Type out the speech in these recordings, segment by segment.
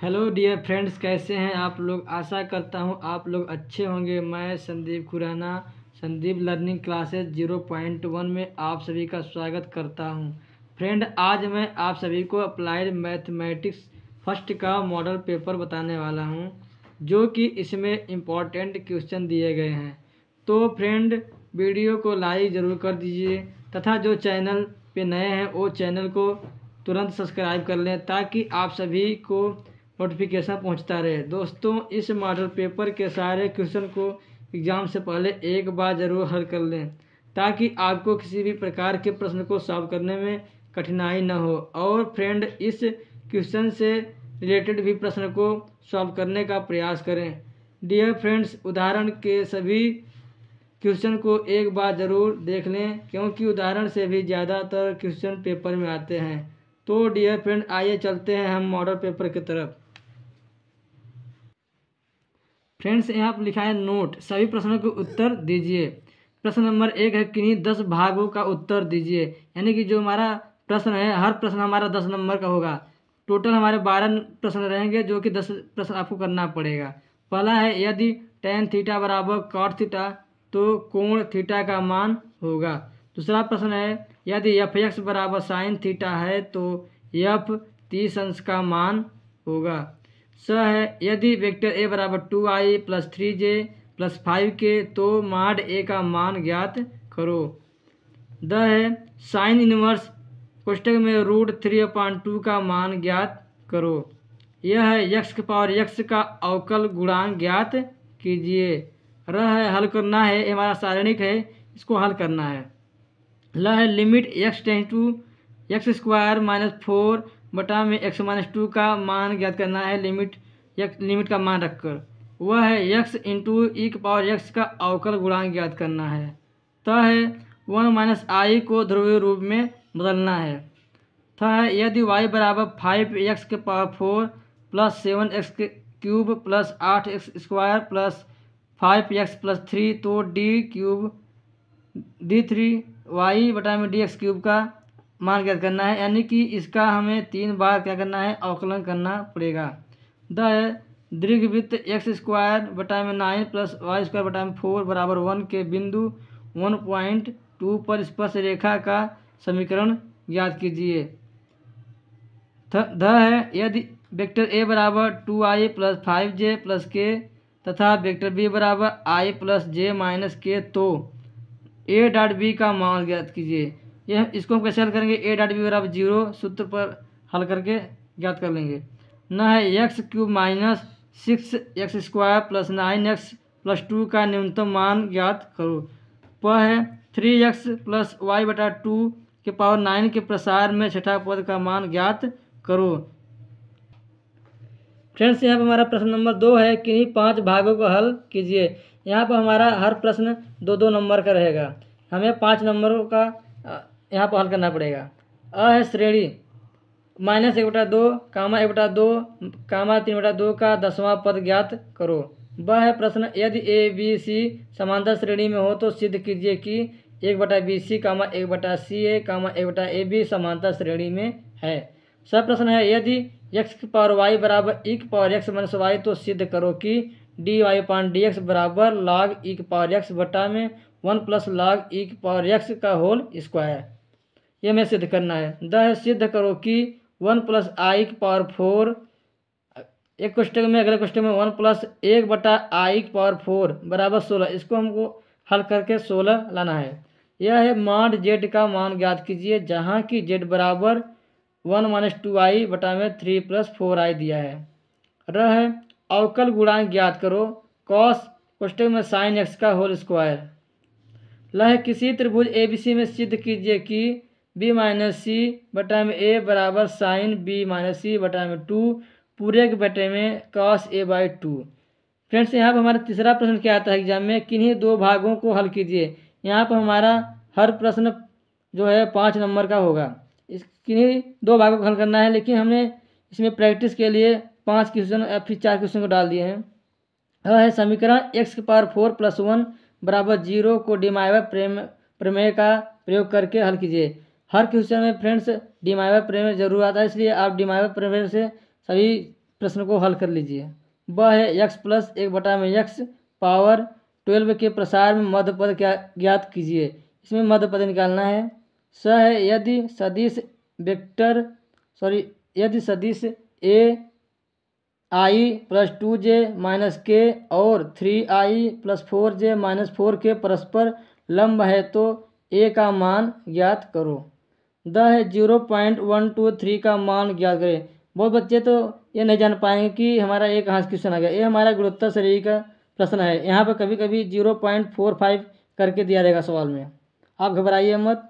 hello dear friends कैसे हैं आप लोग आशा करता हूं आप लोग अच्छे होंगे मैं Sandeep Khurana Sandeep learning classes zero point one में आप सभी का स्वागत करता हूं फ्रेंड आज मैं आप सभी को अप्लाइड मैथमेटिक्स फर्स्ट का मॉडल पेपर बताने वाला हूं जो कि इसमें इम्पॉर्टेंट क्वेश्चन दिए गए हैं तो फ्रेंड वीडियो को लाइक ज़रूर कर दीजिए तथा जो चैनल पर नए हैं वो चैनल को तुरंत सब्सक्राइब कर लें ताकि आप सभी को नोटिफिकेशन पहुंचता रहे दोस्तों इस मॉडल पेपर के सारे क्वेश्चन को एग्ज़ाम से पहले एक बार ज़रूर हल कर लें ताकि आपको किसी भी प्रकार के प्रश्न को सॉल्व करने में कठिनाई न हो और फ्रेंड इस क्वेश्चन से रिलेटेड भी प्रश्न को सॉल्व करने का प्रयास करें डियर फ्रेंड्स उदाहरण के सभी क्वेश्चन को एक बार ज़रूर देख लें क्योंकि उदाहरण से भी ज़्यादातर क्वेश्चन पेपर में आते हैं तो डियर फ्रेंड आइए चलते हैं हम मॉडल पेपर की तरफ फ्रेंड्स यहाँ पर लिखा है नोट सभी प्रश्नों के उत्तर दीजिए प्रश्न नंबर एक है किन्हीं दस भागों का उत्तर दीजिए यानी कि जो हमारा प्रश्न है हर प्रश्न हमारा दस नंबर का होगा टोटल हमारे बारह प्रश्न रहेंगे जो कि दस प्रश्न आपको करना पड़ेगा पहला है यदि टेन थीटा बराबर कॉट थीटा तो कोण थीटा का मान होगा दूसरा प्रश्न है यदि एफ एक्स बराबर साइन थीटा है तो यफ तीस अंश का मान होगा स है यदि वेक्टर ए बराबर two I plus three J plus five K तो माड ए का मान ज्ञात करो द है साइन इनवर्स कोष्टक में रूट थ्री अपॉइंट टू का मान ज्ञात करो यह है यक्ष के पावर यक्ष का अवकल गुणांक ज्ञात कीजिए र है हल करना है ये हमारा सारणिक है इसको हल करना है ल है limit X tends to X square minus four बटा में एक्स माइनस टू का मान ज्ञात करना है लिमिट एक लिमिट का मान रखकर वह है यक्स इंटू ई के पावर यक्स का अवकल गुणांक ज्ञात करना है त है वन माइनस आई को ध्रुवीय रूप में बदलना है थ है यदि वाई बराबर फाइव एक्स के power four plus seven X के क्यूब प्लस आठ X square plus five X plus three तो D cube D three Y बटा में डी एक्स क्यूब का मान ज्ञात करना है यानी कि इसका हमें तीन बार क्या करना है अवकलन करना पड़ेगा द दीर्घ एक्स स्क्वायर बटा में नाइन प्लस वाई स्क्वायर बटा में फोर बराबर वन के बिंदु वन पॉइंट टू पर स्पर्श रेखा का समीकरण याद कीजिए ध है यदि वेक्टर ए बराबर two I plus five J plus K तथा वेक्टर बी बराबर आई प्लस जे माइनस के तो ए डॉट बी का मान ज्ञात कीजिए यह इसको हम कैसे हल करेंगे ए डॉट बी बराबर जीरो सूत्र पर हल करके ज्ञात कर लेंगे न है X cube minus six X square plus nine X plus two का न्यूनतम मान ज्ञात करो प है थ्री एक्स प्लस वाई बटा टू के पावर नाइन के प्रसार में छठा पद का मान ज्ञात करो फ्रेंड्स यहाँ पर हमारा प्रश्न नंबर दो है किन्हीं पांच भागों को हल कीजिए यहाँ पर हमारा हर प्रश्न दो दो नंबर का रहेगा हमें पाँच नंबरों का यहाँ पर हल करना पड़ेगा अ है श्रेणी माइनस एक बटा दो कामा एक बटा दो कामा तीन बटा दो का दसवां पद ज्ञात करो ब है प्रश्न यदि ए बी सी समांतर श्रेणी में हो तो सिद्ध कीजिए कि एक बटा बी सी कामा एक बटा सी ए कामा एक बटा ए बी समांतर श्रेणी में है सब प्रश्न है यदि एक्स की पावर वाई बराबर ई e की पावर एक्स माइनस वाई तो सिद्ध करो कि D Y point D X बराबर लाग ई e की पावर एक्स बटा में one plus log e e की पावर एक्स का होल स्क्वायर ये हमें सिद्ध करना है द सिद्ध करो कि वन प्लस आई की पावर फोर एक क्वेश्चन में अगले क्वेश्चन में वन प्लस एक बटा आई की पावर फोर बराबर सोलह इसको हमको हल करके सोलह लाना है यह है मान जेड का मान ज्ञात कीजिए जहाँ की जेड बराबर वन माइनस टू आई बटा में थ्री प्लस फोर आई दिया है र है अवकल गुणांक ज्ञात करो कॉस क्वेश्चन में साइन एक्स का होल स्क्वायर ल किसी त्रिभुज ए बी सी में सिद्ध कीजिए कि की बी माइनस सी बटा में ए बराबर साइन बी माइनस सी बटा में टू पूरे के बटे में cos A by two friends यहाँ पर हमारा तीसरा प्रश्न क्या आता है एग्जाम में किन्हीं दो भागों को हल कीजिए यहाँ पर हमारा हर प्रश्न जो है पाँच नंबर का होगा इस किन्हीं दो भागों को हल करना है लेकिन हमने इसमें प्रैक्टिस के लिए पाँच क्वेश्चन या फिर चार क्वेश्चन को डाल दिए हैं वह है समीकरण एक्स के पावर फोर प्लस वन बराबर जीरो को डिमाइवर प्रेम प्रमेय का प्रयोग करके हल कीजिए हर क्वेश्चन में फ्रेंड्स डिमाइवर प्रेमर प्रेम जरूर आता है इसलिए आप डिमाइवर प्रेमर प्रेम से सभी प्रश्न को हल कर लीजिए वह है यक्स प्लस एक बटा में यक्स पावर ट्वेल्व के प्रसार में मध्य पद क्या ज्ञात कीजिए इसमें मध्य पद निकालना है स है यदि सदिश वेक्टर सॉरी यदि सदिश A I plus two J minus K और three I plus four J minus four K परस्पर लंब है तो ए का मान ज्ञात करो द है zero point one two three का मान ज्ञात करें बहुत बच्चे तो ये नहीं जान पाएंगे कि हमारा एक कहाँ से क्वेश्चन आ गया ये हमारा गुणवत्ता शरीर का प्रश्न है यहाँ पर कभी कभी जीरो पॉइंट फोर फाइव करके दिया जाएगा सवाल में आप घबराइए मत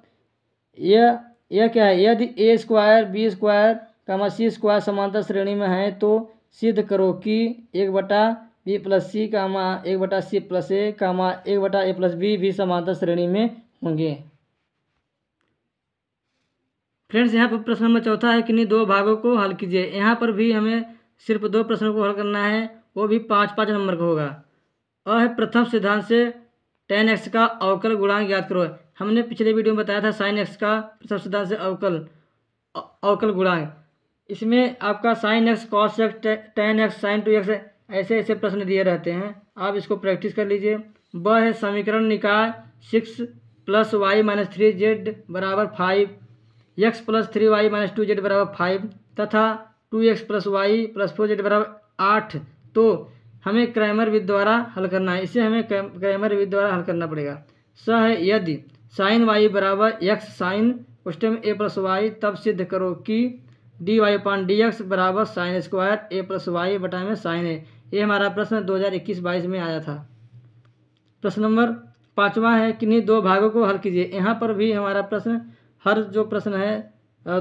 यह यह क्या है यदि A square B square comma C square समानता श्रेणी में है तो सिद्ध करो कि एक बटा बी प्लस सी का कामा एक बटा सी प्लस ए का कामा एक बटा ए प्लस बी भी समानता श्रेणी में होंगे फ्रेंड्स यहाँ पर प्रश्न नंबर चौथा है किन्हीं दो भागों को हल कीजिए यहाँ पर भी हमें सिर्फ दो प्रश्नों को हल करना है वो भी पाँच पाँच नंबर का होगा और है प्रथम सिद्धांत से टेन एक्स का अवकल गुणांक याद करो हमने पिछले वीडियो में बताया था साइन एक्स का प्रथम सिद्धांत से अवकल अवकल गुणांक इसमें आपका sine X cos X tan X sine two X ऐसे ऐसे प्रश्न दिए रहते हैं आप इसको प्रैक्टिस कर लीजिए वह है समीकरण निकाय six plus Y minus three Z बराबर five X plus three Y minus two Z बराबर फाइव तथा two X plus Y plus four Z बराबर आठ तो हमें क्रैमर विद द्वारा हल करना है इसे हमें क्रैमर विद द्वारा हल करना पड़ेगा स है यदि साइन वाई बराबर एक्स साइन उस टाइम ए प्लस वाई तब सिद्ध करो कि डी वाई पान डी एक्स बराबर sine square A plus Y बटा में साइन है ये हमारा प्रश्न 2021-22 में आया था प्रश्न नंबर पाँचवा है किन्हीं दो भागों को हल कीजिए यहाँ पर भी हमारा प्रश्न हर जो प्रश्न है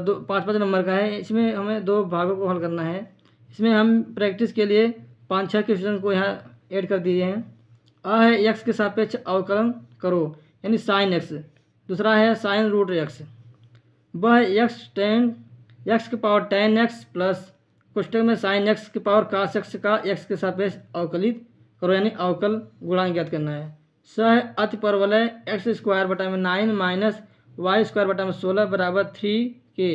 दो पाँच पाँच नंबर का है इसमें हमें दो भागों को हल करना है इसमें हम प्रैक्टिस के लिए पाँच छः क्वेश्चन को यहाँ ऐड कर दिए हैं अ है यक्स के सापेक्ष अवकलन करो यानी साइन एक्स दूसरा है साइन रूट एक्स ब है यक्स टेन यक्स के power ten X plus question में साइन एक्स के पावर का एक्स का एक्स के सापेक्ष अवकलित करो यानी अवकल गुणांक ज्ञात करना है स है अति परवलय एक्स स्क्वायर बटा में नाइन माइनस वाई स्क्वायर बटा में सोलह बराबर थ्री के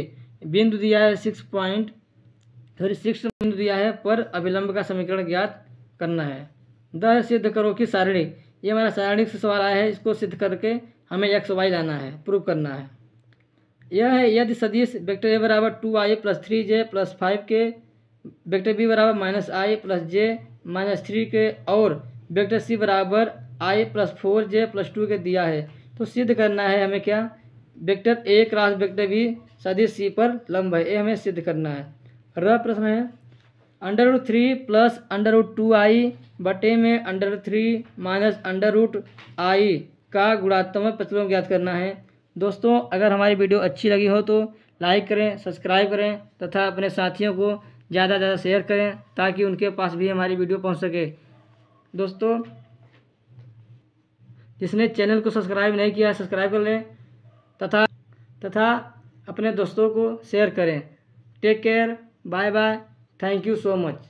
बिंदु दिया है सिक्स पॉइंट थ्री सिक्स बिंदु दिया है पर अभिलंब का समीकरण ज्ञात करना है दह सिद्ध करो कि सारणी ये हमारा सारणिक से सवाल आया है इसको सिद्ध करके हमें एक्स वाई लाना है प्रूव करना है यह है यदि सदीश वेक्टर ए बराबर two I plus three J plus five K vector B बराबर minus I plus J minus three K और वेक्टर सी बराबर I plus four J plus two K दिया है तो सिद्ध करना है हमें क्या vector A cross vector B सदिश सी पर लंब है ये हमें सिद्ध करना है अगला प्रश्न है under root three plus under root two I बटे में under three minus under root I का गुणात्मक प्रतिलोम ज्ञात करना है दोस्तों अगर हमारी वीडियो अच्छी लगी हो तो लाइक करें सब्सक्राइब करें तथा अपने साथियों को ज़्यादा से ज़्यादा शेयर करें ताकि उनके पास भी हमारी वीडियो पहुंच सके दोस्तों जिसने चैनल को सब्सक्राइब नहीं किया सब्सक्राइब कर लें तथा तथा अपने दोस्तों को शेयर करें take care bye bye thank you so much